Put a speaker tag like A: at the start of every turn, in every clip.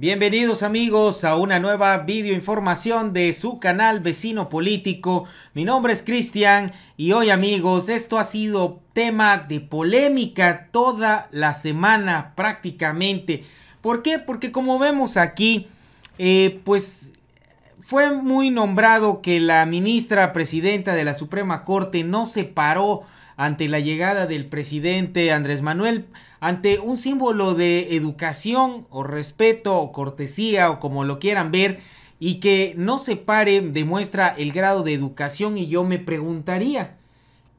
A: Bienvenidos amigos a una nueva información de su canal Vecino Político. Mi nombre es Cristian y hoy amigos esto ha sido tema de polémica toda la semana prácticamente. ¿Por qué? Porque como vemos aquí, eh, pues fue muy nombrado que la ministra presidenta de la Suprema Corte no se paró ante la llegada del presidente Andrés Manuel, ante un símbolo de educación o respeto o cortesía o como lo quieran ver, y que no se pare demuestra el grado de educación y yo me preguntaría,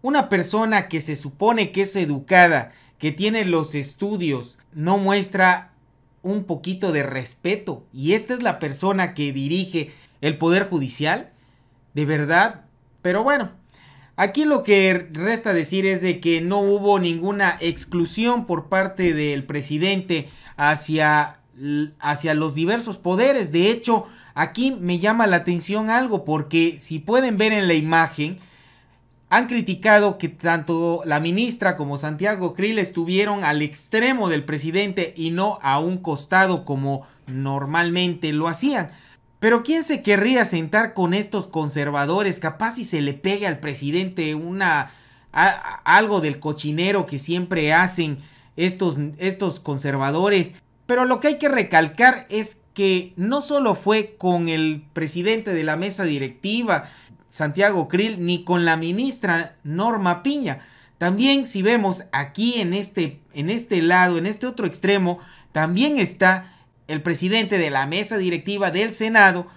A: una persona que se supone que es educada, que tiene los estudios, no muestra un poquito de respeto y esta es la persona que dirige el Poder Judicial, de verdad, pero bueno, Aquí lo que resta decir es de que no hubo ninguna exclusión por parte del presidente hacia, hacia los diversos poderes. De hecho, aquí me llama la atención algo porque si pueden ver en la imagen, han criticado que tanto la ministra como Santiago Krill estuvieron al extremo del presidente y no a un costado como normalmente lo hacían. Pero ¿quién se querría sentar con estos conservadores? Capaz si se le pegue al presidente una algo del cochinero que siempre hacen estos, estos conservadores. Pero lo que hay que recalcar es que no solo fue con el presidente de la mesa directiva, Santiago Krill, ni con la ministra Norma Piña. También si vemos aquí en este, en este lado, en este otro extremo, también está el presidente de la mesa directiva del Senado,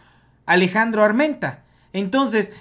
A: Alejandro Armenta. Entonces,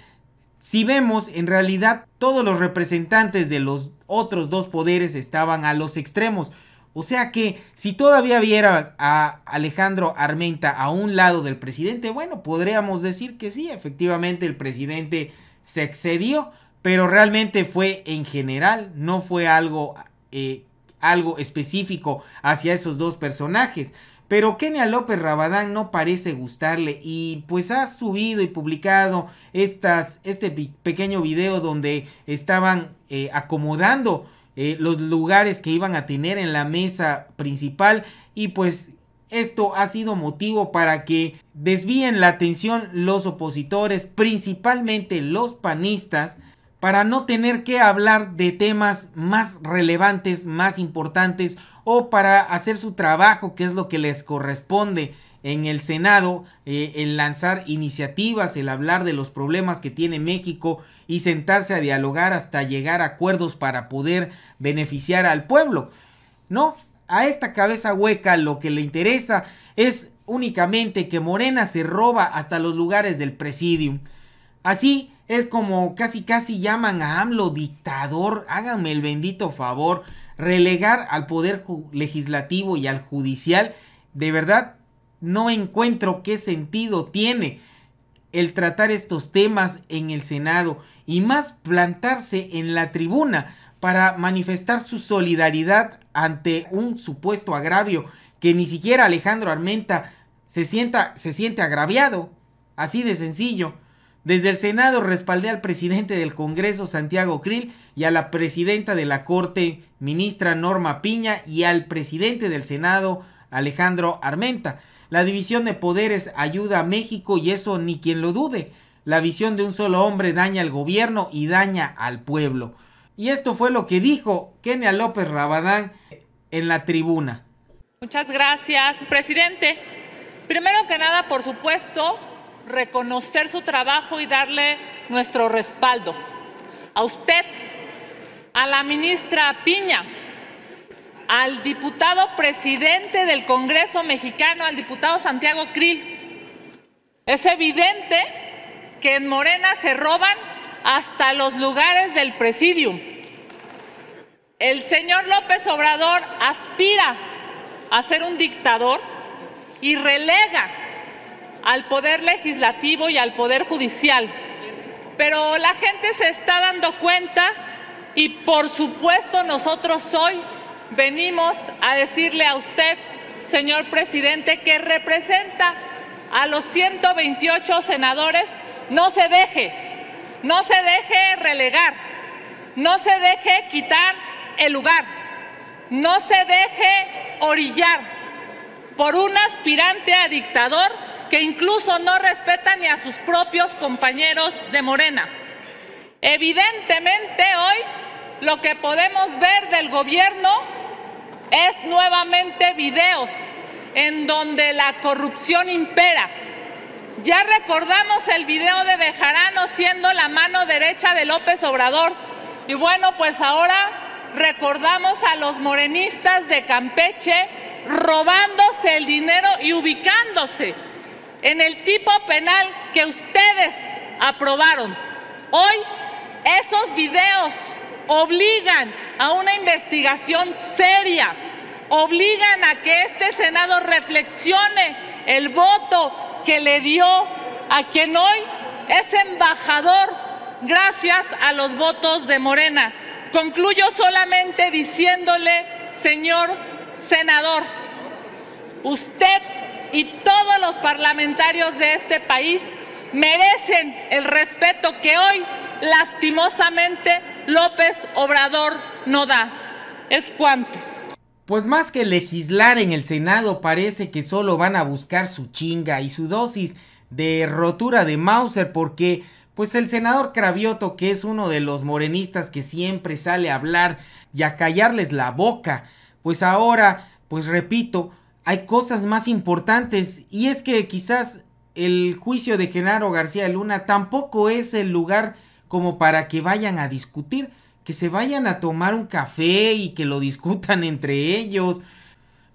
A: si vemos, en realidad todos los representantes de los otros dos poderes estaban a los extremos. O sea que si todavía viera a Alejandro Armenta a un lado del presidente, bueno, podríamos decir que sí, efectivamente el presidente se excedió, pero realmente fue en general, no fue algo, eh, algo específico hacia esos dos personajes. Pero Kenia López Rabadán no parece gustarle y pues ha subido y publicado estas, este pequeño video donde estaban eh, acomodando eh, los lugares que iban a tener en la mesa principal y pues esto ha sido motivo para que desvíen la atención los opositores, principalmente los panistas, para no tener que hablar de temas más relevantes, más importantes o para hacer su trabajo, que es lo que les corresponde en el Senado, eh, el lanzar iniciativas, el hablar de los problemas que tiene México y sentarse a dialogar hasta llegar a acuerdos para poder beneficiar al pueblo. No, a esta cabeza hueca lo que le interesa es únicamente que Morena se roba hasta los lugares del presidium. Así es como casi casi llaman a AMLO dictador. Háganme el bendito favor. Relegar al poder legislativo y al judicial. De verdad, no encuentro qué sentido tiene el tratar estos temas en el Senado y más plantarse en la tribuna para manifestar su solidaridad ante un supuesto agravio que ni siquiera Alejandro Armenta se, sienta, se siente agraviado. Así de sencillo. Desde el Senado respaldé al presidente del Congreso, Santiago Krill, y a la presidenta de la Corte, ministra Norma Piña, y al presidente del Senado, Alejandro Armenta. La división de poderes ayuda a México y eso ni quien lo dude. La visión de un solo hombre daña al gobierno y daña al pueblo. Y esto fue lo que dijo Kenia López Rabadán en la tribuna.
B: Muchas gracias, presidente. Primero que nada, por supuesto, reconocer su trabajo y darle nuestro respaldo. A usted, a la ministra Piña, al diputado presidente del Congreso mexicano, al diputado Santiago Krill. Es evidente que en Morena se roban hasta los lugares del presidium. El señor López Obrador aspira a ser un dictador y relega al Poder Legislativo y al Poder Judicial. Pero la gente se está dando cuenta y por supuesto nosotros hoy venimos a decirle a usted, señor presidente, que representa a los 128 senadores, no se deje, no se deje relegar, no se deje quitar el lugar, no se deje orillar por un aspirante a dictador que incluso no respeta ni a sus propios compañeros de Morena. Evidentemente hoy lo que podemos ver del gobierno es nuevamente videos en donde la corrupción impera. Ya recordamos el video de Bejarano siendo la mano derecha de López Obrador. Y bueno, pues ahora recordamos a los morenistas de Campeche robándose el dinero y ubicándose en el tipo penal que ustedes aprobaron. Hoy esos videos obligan a una investigación seria, obligan a que este Senado reflexione el voto que le dio a quien hoy es embajador gracias a los votos de Morena. Concluyo solamente diciéndole, señor senador, usted y todos los parlamentarios de este país merecen el respeto que hoy lastimosamente López Obrador
A: no da. Es cuanto. Pues más que legislar en el Senado parece que solo van a buscar su chinga y su dosis de rotura de Mauser porque pues el senador Cravioto que es uno de los morenistas que siempre sale a hablar y a callarles la boca pues ahora pues repito hay cosas más importantes y es que quizás el juicio de Genaro García Luna tampoco es el lugar como para que vayan a discutir, que se vayan a tomar un café y que lo discutan entre ellos,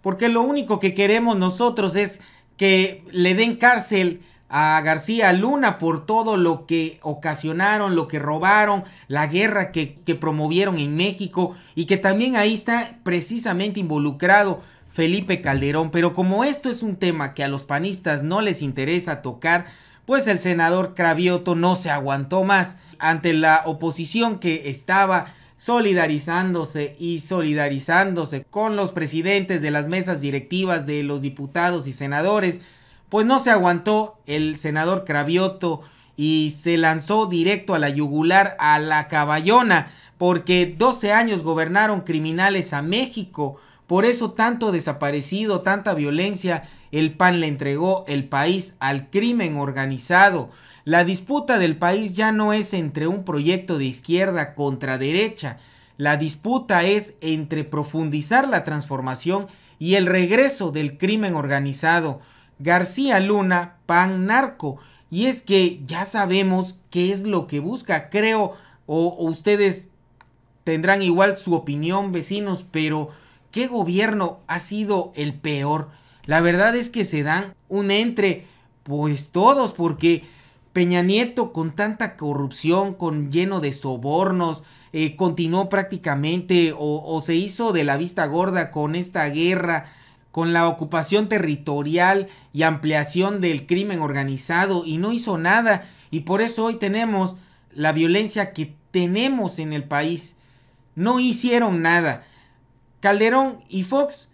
A: porque lo único que queremos nosotros es que le den cárcel a García Luna por todo lo que ocasionaron, lo que robaron, la guerra que, promovieron en México y que también ahí está precisamente involucrado Felipe Calderón, pero como esto es un tema que a los panistas no les interesa tocar, pues el senador Cravioto no se aguantó más ante la oposición que estaba solidarizándose y solidarizándose con los presidentes de las mesas directivas de los diputados y senadores, pues no se aguantó el senador Cravioto y se lanzó directo a la yugular, a la caballona, porque 12 años gobernaron criminales a México, por eso tanto desaparecido, tanta violencia, el PAN le entregó el país al crimen organizado. La disputa del país ya no es entre un proyecto de izquierda contra derecha, la disputa es entre profundizar la transformación y el regreso del crimen organizado. García Luna, pan narco. Y es que ya sabemos qué es lo que busca, creo, o, ustedes tendrán igual su opinión, vecinos, pero ¿Qué gobierno ha sido el peor? La verdad es que se dan un entre, pues todos, porque Peña Nieto con tanta corrupción, con lleno de sobornos, eh, continuó prácticamente o se hizo de la vista gorda con esta guerra, con la ocupación territorial y ampliación del crimen organizado y no hizo nada y por eso hoy tenemos la violencia que tenemos en el país. No hicieron nada. Calderón y Fox,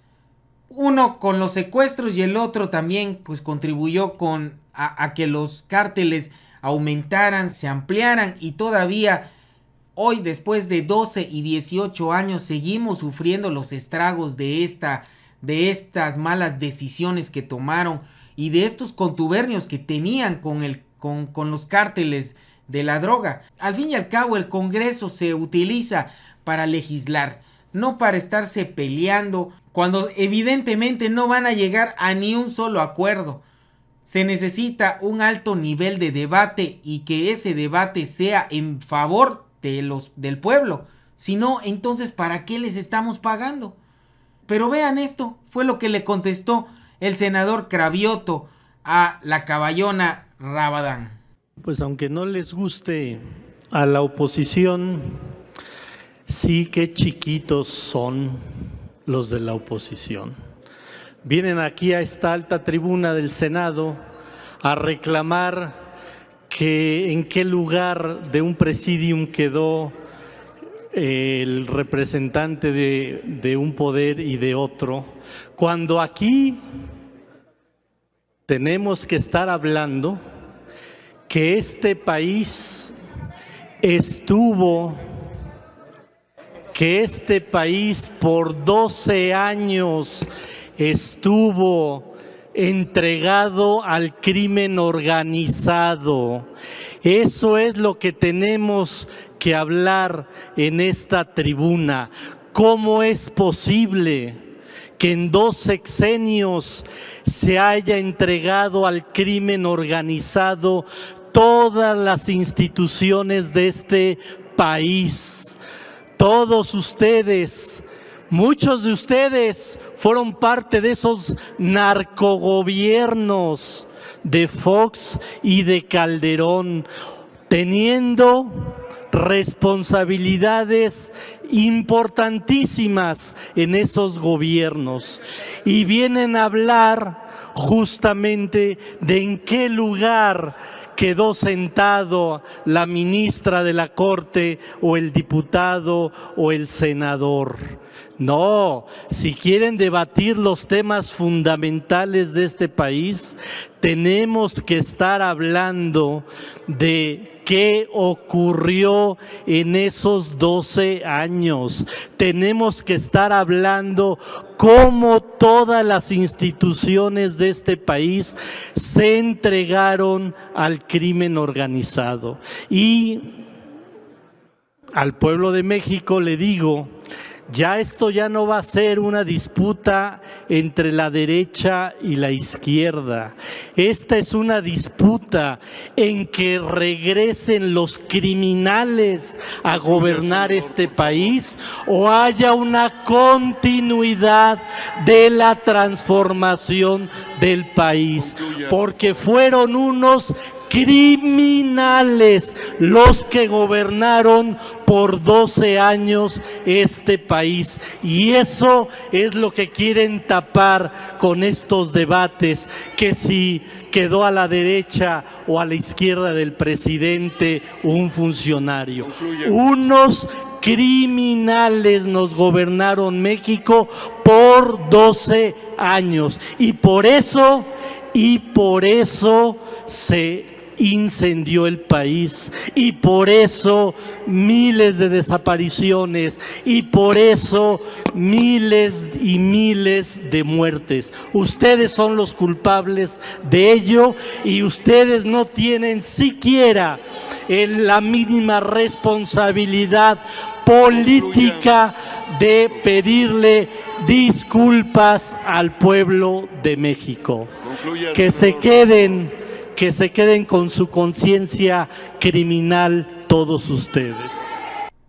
A: uno con los secuestros y el otro también, pues contribuyó con a, que los cárteles aumentaran, se ampliaran y todavía hoy, después de 12 y 18 años, seguimos sufriendo los estragos de esta de estas malas decisiones que tomaron y de estos contubernios que tenían con, con, con, los cárteles de la droga. Al fin y al cabo, el Congreso se utiliza para legislar no para estarse peleando cuando evidentemente no van a llegar a ni un solo acuerdo. Se necesita un alto nivel de debate y que ese debate sea en favor de los, del pueblo. Si no, entonces ¿para qué les estamos pagando? Pero vean esto, fue lo que le contestó el senador Cravioto a la caballona Rabadán. Pues aunque no les guste
C: a la oposición, Sí, qué chiquitos son los de la oposición. Vienen aquí a esta alta tribuna del Senado a reclamar que en qué lugar de un presidium quedó el representante de, de, un poder y de otro, cuando aquí tenemos que estar hablando que este país estuvo que este país por 12 años estuvo entregado al crimen organizado. Eso es lo que tenemos que hablar en esta tribuna. ¿Cómo es posible que en dos sexenios se haya entregado al crimen organizado todas las instituciones de este país? Todos ustedes, muchos de ustedes fueron parte de esos narcogobiernos de Fox y de Calderón, teniendo responsabilidades importantísimas en esos gobiernos y vienen a hablar justamente de en qué lugar quedó sentado la ministra de la Corte o el diputado o el senador. No, si quieren debatir los temas fundamentales de este país, tenemos que estar hablando de qué ocurrió en esos 12 años. Tenemos que estar hablando cómo todas las instituciones de este país se entregaron al crimen organizado. Y al pueblo de México le digo, ya esto ya no va a ser una disputa entre la derecha y la izquierda. Esta es una disputa en que regresen los criminales a gobernar este país o haya una continuidad de la transformación del país. Porque fueron unos criminales los que gobernaron por 12 años este país. Y eso es lo que quieren tapar con estos debates, que si quedó a la derecha o a la izquierda del presidente un funcionario. Unos criminales nos gobernaron México por 12 años y por eso y por eso se incendió el país y por eso miles de desapariciones y por eso miles y miles de muertes. Ustedes son los culpables de ello y ustedes no tienen siquiera la mínima responsabilidad política de pedirle disculpas al pueblo de México. Que se queden que se queden con su conciencia criminal todos ustedes.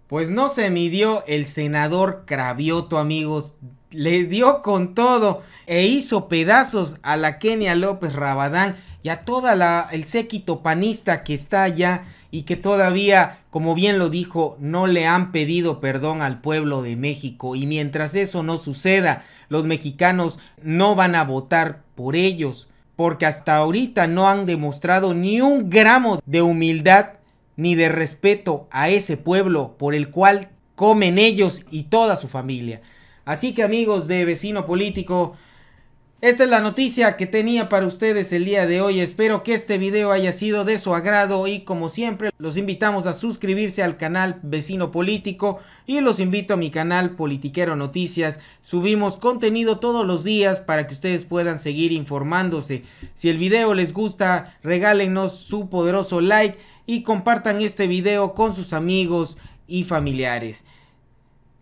A: Pues no se midió el senador Cravioto, amigos. Le dio con todo e hizo pedazos a la Kenia López Rabadán y a toda la el séquito panista que está allá y que todavía, como bien lo dijo, no le han pedido perdón al pueblo de México. Y mientras eso no suceda, los mexicanos no van a votar por ellos porque hasta ahorita no han demostrado ni un gramo de humildad ni de respeto a ese pueblo por el cual comen ellos y toda su familia. Así que amigos de vecino político, esta es la noticia que tenía para ustedes el día de hoy. Espero que este video haya sido de su agrado y como siempre los invitamos a suscribirse al canal Vecino Político y los invito a mi canal Politiquero Noticias. Subimos contenido todos los días para que ustedes puedan seguir informándose. Si el video les gusta, regálenos su poderoso like y compartan este video con sus amigos y familiares.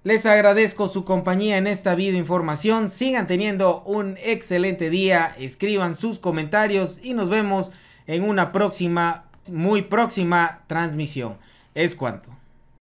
A: Les agradezco su compañía en esta videoinformación, información. Sigan teniendo un excelente día. Escriban sus comentarios y nos vemos en una próxima, muy próxima transmisión. Es cuanto.